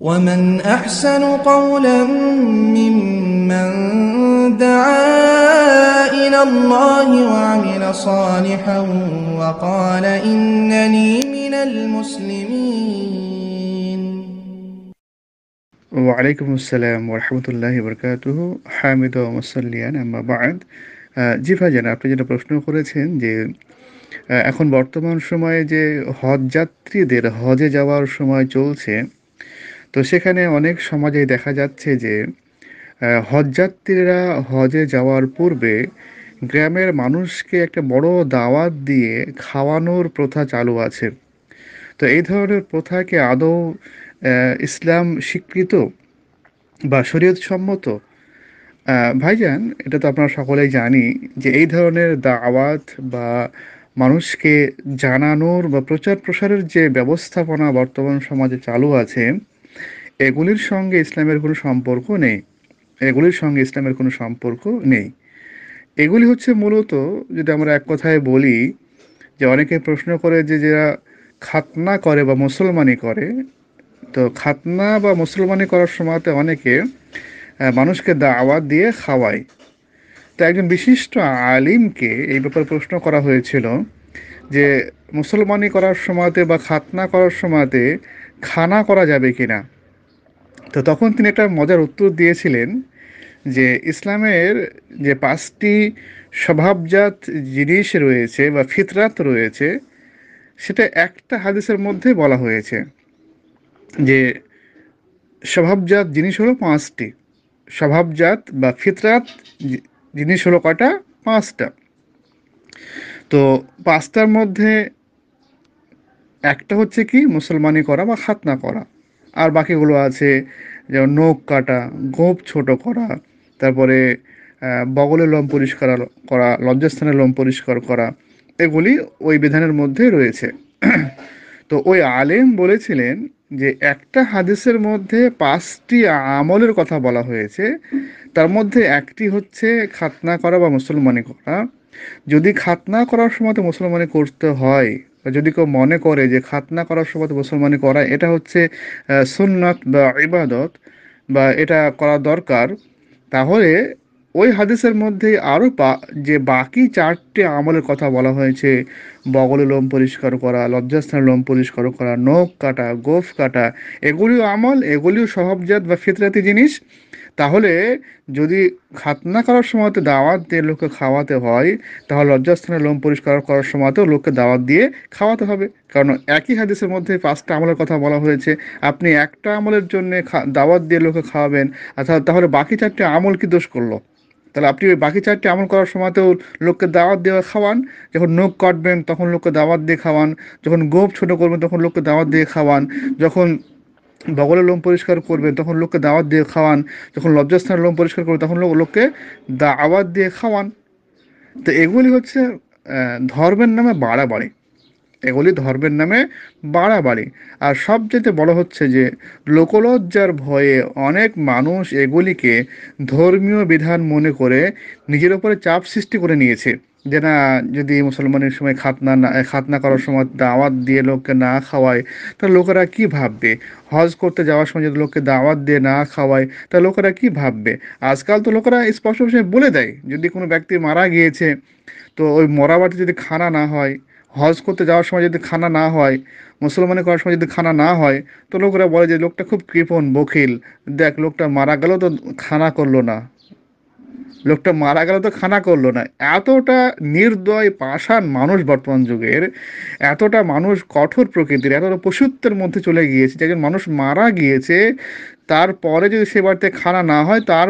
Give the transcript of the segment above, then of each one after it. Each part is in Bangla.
ومن أحسن قولا ممن دعا إلى الله وعمل صالحا وقال إنني من المسلمين وعليكم السلام ورحمة الله وبركاته حامد ومسليان أما بعد জি ভাইজান আপনি যেটা প্রশ্ন করেছেন যে এখন বর্তমান সময়ে যে হজ যাত্রীদের হজে যাওয়ার সময় চলছে তো সেখানে অনেক সমাজে দেখা যাচ্ছে যে হজযাত্রীরা হজে যাওয়ার পূর্বে গ্রামের মানুষকে একটা বড় দাওয়াত দিয়ে খাওয়ানোর প্রথা চালু আছে তো এই ধরনের প্রথাকে আদৌ ইসলাম স্বীকৃত বা শরীয়ত সম্মত ভাইজান এটা তো আপনারা সকলেই জানি যে এই ধরনের দাওয়াত বা মানুষকে জানানোর বা প্রচার প্রসারের যে ব্যবস্থাপনা বর্তমান সমাজে চালু আছে এগুলির সঙ্গে ইসলামের কোনো সম্পর্ক নেই এগুলির সঙ্গে ইসলামের কোনো সম্পর্ক নেই এগুলি হচ্ছে মূলত যদি আমরা এক কথায় বলি যে অনেকে প্রশ্ন করে যে যারা খাতনা করে বা মুসলমানি করে তো খাতনা বা মুসলমানি করার সময়তে অনেকে মানুষকে দাওয়াত দিয়ে খাওয়ায় তো একজন বিশিষ্ট আলিমকে এই ব্যাপারে প্রশ্ন করা হয়েছিল যে মুসলমানি করার সময়তে বা খাতনা করার সময়তে খানা করা যাবে কিনা তো তখন তিনি একটা মজার উত্তর দিয়েছিলেন যে ইসলামের যে পাঁচটি স্বভাবজাত জিনিস রয়েছে বা ফিতরাত রয়েছে সেটা একটা হাদিসের মধ্যে বলা হয়েছে যে স্বভাবজাত জিনিস হলো পাঁচটি স্বভাবজাত বা ফিতরাত জিনিস হলো কটা পাঁচটা তো পাঁচটার মধ্যে একটা হচ্ছে কি মুসলমানি করা বা খাতনা করা আর বাকিগুলো আছে যেমন নখ কাটা গোপ ছোট করা তারপরে বগলে লোম পরিষ্কার করা লজ্জাস্থানের লোম পরিষ্কার করা এগুলি ওই বিধানের মধ্যে রয়েছে তো ওই আলেম বলেছিলেন যে একটা হাদিসের মধ্যে পাঁচটি আমলের কথা বলা হয়েছে তার মধ্যে একটি হচ্ছে খাতনা করা বা মুসলমানি করা যদি খাতনা করার সময় তো মুসলমানি করতে হয় যদি কেউ মনে করে যে খাতনা করার সময় মুসলমানি করা এটা হচ্ছে সুন্নত বা ইবাদত বা এটা করা দরকার তাহলে ওই হাদিসের মধ্যে আরও পা যে বাকি চারটে আমলের কথা বলা হয়েছে বগলে লোম পরিষ্কার করা লজ্জাস্থানের লোম পরিষ্কার করা নখ কাটা গোফ কাটা এগুলিও আমল এগুলিও স্বভাবজাত বা ফিতরাতি জিনিস তাহলে যদি খাতনা করার সময়তে দাওয়াত দিয়ে লোককে খাওয়াতে হয় তাহলে লজ্জাস্থানে লোম পরিষ্কার করার সময়তেও লোককে দাওয়াত দিয়ে খাওয়াতে হবে কারণ একই হাদিসের মধ্যে পাঁচটা আমলের কথা বলা হয়েছে আপনি একটা আমলের জন্য দাওয়াত দিয়ে লোককে খাওয়াবেন আর তাহলে বাকি চারটে আমল কি দোষ করলো তাহলে আপনি ওই বাকি চারটি আমল করার সময়তেও লোককে দাওয়াত দিয়ে খাওয়ান যখন নখ কাটবেন তখন লোককে দাওয়াত দিয়ে খাওয়ান যখন গোপ ছোটো করবেন তখন লোককে দাওয়াত দিয়ে খাওয়ান যখন বগলের লোম পরিষ্কার করবেন তখন লোককে দাওয়াত দিয়ে খাওয়ান যখন লজ্জাস্থানের লোম পরিষ্কার করবেন তখন লোক লোককে দাওয়াত দিয়ে খাওয়ান তো এগুলি হচ্ছে ধর্মের নামে বাড়াবাড়ি এগুলি ধর্মের নামে বাড়াবাড়ি আর সবচেয়ে বড় হচ্ছে যে লোকলজ্জার ভয়ে অনেক মানুষ এগুলিকে ধর্মীয় বিধান মনে করে নিজের ওপরে চাপ সৃষ্টি করে নিয়েছে যে না যদি মুসলমানের সময় খাতনা না খাতনা করার সময় দাওয়াত দিয়ে লোককে না খাওয়ায় তা লোকেরা কি ভাববে হজ করতে যাওয়ার সময় যদি লোককে দাওয়াত দিয়ে না খাওয়ায় তা লোকেরা কি ভাববে আজকাল তো লোকেরা স্পষ্ট বিষয়ে বলে দেয় যদি কোনো ব্যক্তি মারা গিয়েছে তো ওই মরাবাটি যদি খানা না হয় হজ করতে যাওয়ার সময় যদি খানা না হয় মুসলমানের করার সময় যদি খানা না হয় তো লোকেরা বলে যে লোকটা খুব কৃপণ বখিল দেখ লোকটা মারা গেল তো খানা করলো না লোকটা মারা গেল তো খানা করলো না এতটা নির্দয় পাষাণ মানুষ বর্তমান যুগের এতটা মানুষ কঠোর প্রকৃতির এতটা পশুত্বের মধ্যে চলে গিয়েছে একজন মানুষ মারা গিয়েছে তারপরে যদি সে বাড়িতে খানা না হয় তার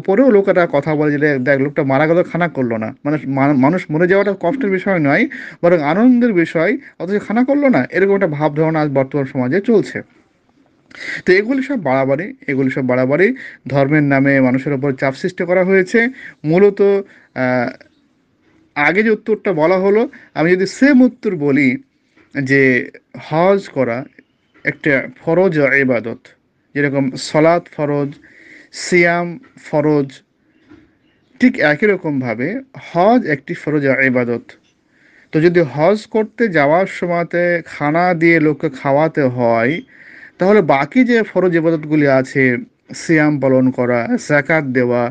ওপরেও লোক একটা কথা বলে যে দেখ লোকটা মারা গেল খানা করলো না মানে মানুষ মরে যাওয়াটা কষ্টের বিষয় নয় বরং আনন্দের বিষয় অথচ খানা করলো না এরকম একটা ভাব ধারণা আজ বর্তমান সমাজে চলছে তো এগুলি সব বাড়াবাড়ি এগুলি সব বাড়াবাড়ি ধর্মের নামে মানুষের ওপর চাপ সৃষ্টি করা হয়েছে মূলত আগে যে উত্তরটা বলা হলো আমি যদি সেম উত্তর বলি যে হজ করা একটা ফরজ ইবাদত যেরকম সলাৎ ফরজ সিয়াম ফরজ ঠিক একই রকমভাবে হজ একটি ফরজ ইবাদত তো যদি হজ করতে যাওয়ার সময়তে খানা দিয়ে লোককে খাওয়াতে হয় তাহলে বাকি যে ফরজ ইবাদতগুলি আছে সিয়াম পালন করা জাকাত দেওয়া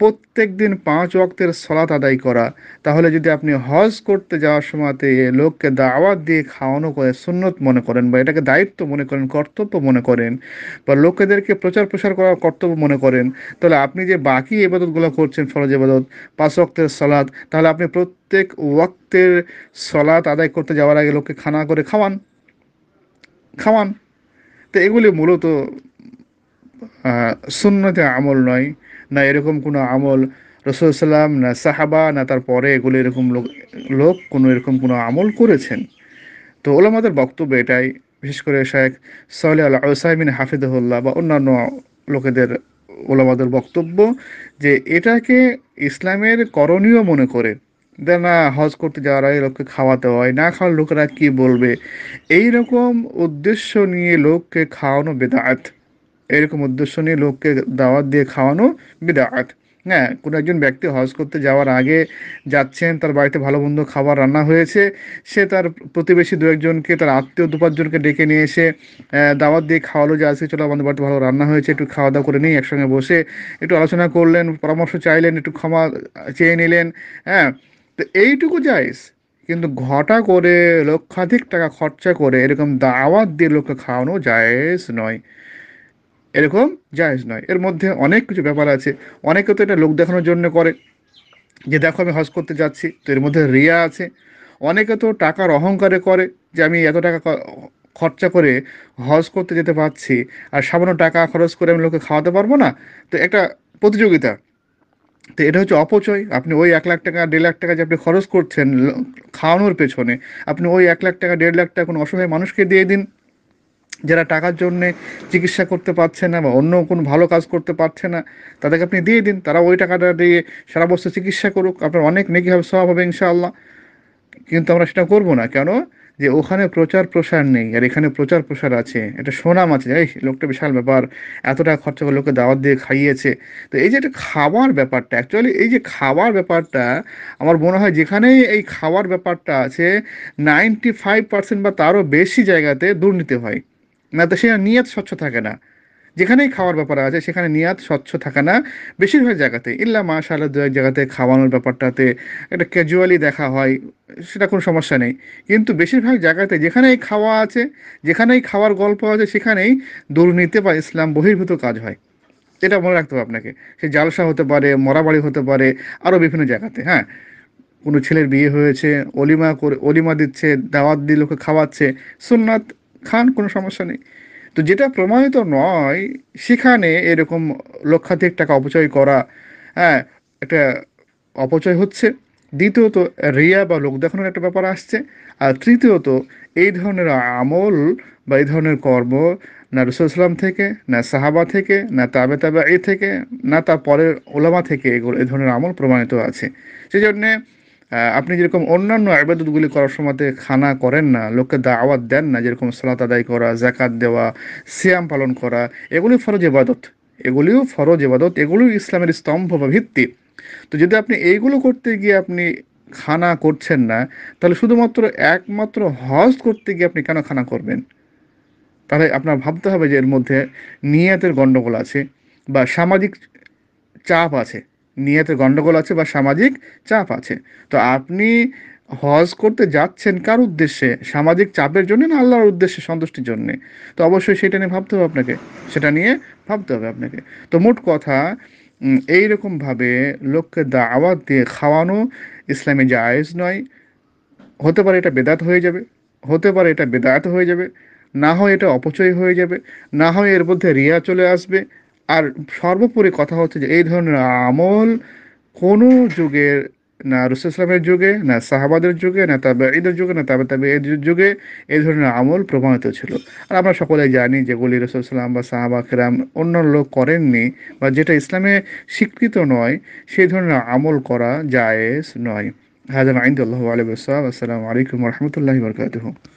প্রত্যেক দিন পাঁচ ওয়াক্তের সলাত আদায় করা তাহলে যদি আপনি হজ করতে যাওয়ার সময়তে লোককে দাওয়াত দিয়ে খাওয়ানো করে সুন্নত মনে করেন বা এটাকে দায়িত্ব মনে করেন কর্তব্য মনে করেন বা লোকেদেরকে প্রচার প্রসার করার কর্তব্য মনে করেন তাহলে আপনি যে বাকি এবাদতগুলো করছেন ফরজ এবাদত পাঁচ ওয়াক্তের সলাত তাহলে আপনি প্রত্যেক ওয়াক্তের সলাত আদায় করতে যাওয়ার আগে লোককে খানা করে খাওয়ান খাওয়ান তো এগুলি মূলত সুন্নতে আমল নয় না এরকম কোনো আমল রসুলাম না সাহাবা না তারপরে এগুলো এরকম লোক লোক কোনো এরকম কোনো আমল করেছেন তো ওলামাদের বক্তব্য এটাই বিশেষ করে শেখ সাহলে আল ওসাইমিন হাফিদুল্লাহ বা অন্যান্য লোকেদের ওলামাদের বক্তব্য যে এটাকে ইসলামের করণীয় মনে করে না হজ করতে যাওয়ার আগে লোককে খাওয়াতে হয় না খাওয়ার লোকেরা কি বলবে এই রকম উদ্দেশ্য নিয়ে লোককে খাওয়ানো বেদাত এরকম উদ্দেশ্য নিয়ে লোককে দাওয়াত দিয়ে খাওয়ানো বেদাত হ্যাঁ কোনো একজন ব্যক্তি হজ করতে যাওয়ার আগে যাচ্ছেন তার বাড়িতে ভালো মন্দ খাবার রান্না হয়েছে সে তার প্রতিবেশী দু একজনকে তার আত্মীয় দু পাঁচজনকে ডেকে নিয়ে এসে দাওয়াত দিয়ে খাওয়ালো যে আজকে চলো আমাদের বাড়িতে ভালো রান্না হয়েছে একটু খাওয়া দাওয়া করে নিই একসঙ্গে বসে একটু আলোচনা করলেন পরামর্শ চাইলেন একটু ক্ষমা চেয়ে নিলেন হ্যাঁ তো এইটুকু যাইস কিন্তু ঘটা করে লক্ষাধিক টাকা খরচা করে এরকম দাওয়াত দিয়ে লোককে খাওয়ানো যায়স নয় এরকম যায়স নয় এর মধ্যে অনেক কিছু ব্যাপার আছে অনেকে তো এটা লোক দেখানোর জন্য করে যে দেখো আমি হজ করতে যাচ্ছি তো এর মধ্যে রিয়া আছে অনেকে তো টাকার অহংকারে করে যে আমি এত টাকা খরচা করে হজ করতে যেতে পারছি আর সামান্য টাকা খরচ করে আমি লোকে খাওয়াতে পারবো না তো একটা প্রতিযোগিতা তো এটা হচ্ছে অপচয় আপনি ওই এক লাখ টাকা দেড় লাখ টাকা যে আপনি খরচ করছেন খাওয়ানোর পেছনে আপনি ওই এক লাখ টাকা দেড় লাখ টাকা কোনো অসহায় মানুষকে দিয়ে দিন যারা টাকার জন্যে চিকিৎসা করতে পারছে না বা অন্য কোনো ভালো কাজ করতে পারছে না তাদেরকে আপনি দিয়ে দিন তারা ওই টাকাটা দিয়ে সারা বছর চিকিৎসা করুক আপনার অনেক নেকি হবে সব হবে ইনশাআল্লাহ কিন্তু আমরা সেটা করবো না কেন যে ওখানে প্রচার প্রসার নেই আর এখানে প্রচার প্রসার আছে এটা সুনাম আছে এই লোকটা বিশাল ব্যাপার এত টাকা খরচা করে লোককে দাওয়াত দিয়ে খাইয়েছে তো এই যে একটা খাওয়ার ব্যাপারটা অ্যাকচুয়ালি এই যে খাওয়ার ব্যাপারটা আমার মনে হয় যেখানেই এই খাওয়ার ব্যাপারটা আছে নাইনটি ফাইভ পার্সেন্ট বা তারও বেশি জায়গাতে দুর্নীতি হয় না তো সে নিয়ত স্বচ্ছ থাকে না যেখানেই খাওয়ার ব্যাপার আছে সেখানে নিয়াত স্বচ্ছ থাকে না বেশিরভাগ জায়গাতে ইল্লা মাশাআল্লাহ দু এক জায়গাতে খাওয়ানোর ব্যাপারটাতে একটা ক্যাজুয়ালি দেখা হয় সেটা কোনো সমস্যা নেই কিন্তু বেশিরভাগ জায়গাতে যেখানেই খাওয়া আছে যেখানেই খাওয়ার গল্প আছে সেখানেই দুর্নীতি বা ইসলাম বহির্ভূত কাজ হয় এটা মনে রাখতে হবে আপনাকে সে জালসা হতে পারে মরাবাড়ি হতে পারে আরও বিভিন্ন জায়গাতে হ্যাঁ কোনো ছেলের বিয়ে হয়েছে অলিমা করে অলিমা দিচ্ছে দাওয়াত দিয়ে লোকে খাওয়াচ্ছে সুন্নাত খান কোনো সমস্যা নেই তো যেটা প্রমাণিত নয় সেখানে এরকম লক্ষাধিক টাকা অপচয় করা হ্যাঁ একটা অপচয় হচ্ছে দ্বিতীয়ত রিয়া বা লোক দেখানোর একটা ব্যাপার আসছে আর তৃতীয়ত এই ধরনের আমল বা এই ধরনের কর্ম না রসুলাম থেকে না সাহাবা থেকে না তাবে তাবে এ থেকে না তার পরের ওলামা থেকে এগুলো এই ধরনের আমল প্রমাণিত আছে সেই জন্যে আপনি যেরকম অন্যান্য আবাদতগুলি করার সময়তে খানা করেন না লোককে দাওয়াত দেন না যেরকম সালাত আদায় করা জাকাত দেওয়া সিয়াম পালন করা এগুলি ফরজ ইবাদত এগুলিও ফরজ ইবাদত এগুলিও ইসলামের স্তম্ভ বা ভিত্তি তো যদি আপনি এইগুলো করতে গিয়ে আপনি খানা করছেন না তাহলে শুধুমাত্র একমাত্র হজ করতে গিয়ে আপনি কেন খানা করবেন তাহলে আপনার ভাবতে হবে যে এর মধ্যে নিয়াতের গণ্ডগোল আছে বা সামাজিক চাপ আছে নিয়তের গণ্ডগোল আছে বা সামাজিক চাপ আছে তো আপনি হজ করতে যাচ্ছেন কার উদ্দেশ্যে সামাজিক চাপের জন্য না আল্লাহর উদ্দেশ্যে সন্তুষ্টির জন্যে তো অবশ্যই সেটা নিয়ে ভাবতে হবে আপনাকে সেটা নিয়ে ভাবতে হবে আপনাকে তো মোট কথা এইরকমভাবে লোককে দাওয়াত দিয়ে খাওয়ানো ইসলামে জায়েজ নয় হতে পারে এটা বেদাত হয়ে যাবে হতে পারে এটা বেদায়ত হয়ে যাবে না হয় এটা অপচয় হয়ে যাবে না হয় এর মধ্যে রিয়া চলে আসবে আর সর্বোপরি কথা হচ্ছে যে এই ধরনের আমল কোনো যুগের না রুসুলামের যুগে না সাহাবাদের যুগে না তাবে ঈদের যুগে না তাবে তাবে এই যুগে এই ধরনের আমল প্রমাণিত ছিল আর আমরা সকলে জানি যেগুলি রসুলাম বা সাহাবা খেরাম অন্য লোক করেননি বা যেটা ইসলামে স্বীকৃত নয় সেই ধরনের আমল করা জায়েজ নয় হাজার আইন্দুল্লাহ আলব আসসালাম আসসালামু আলাইকুম রহমতুল্লাহ বরকাত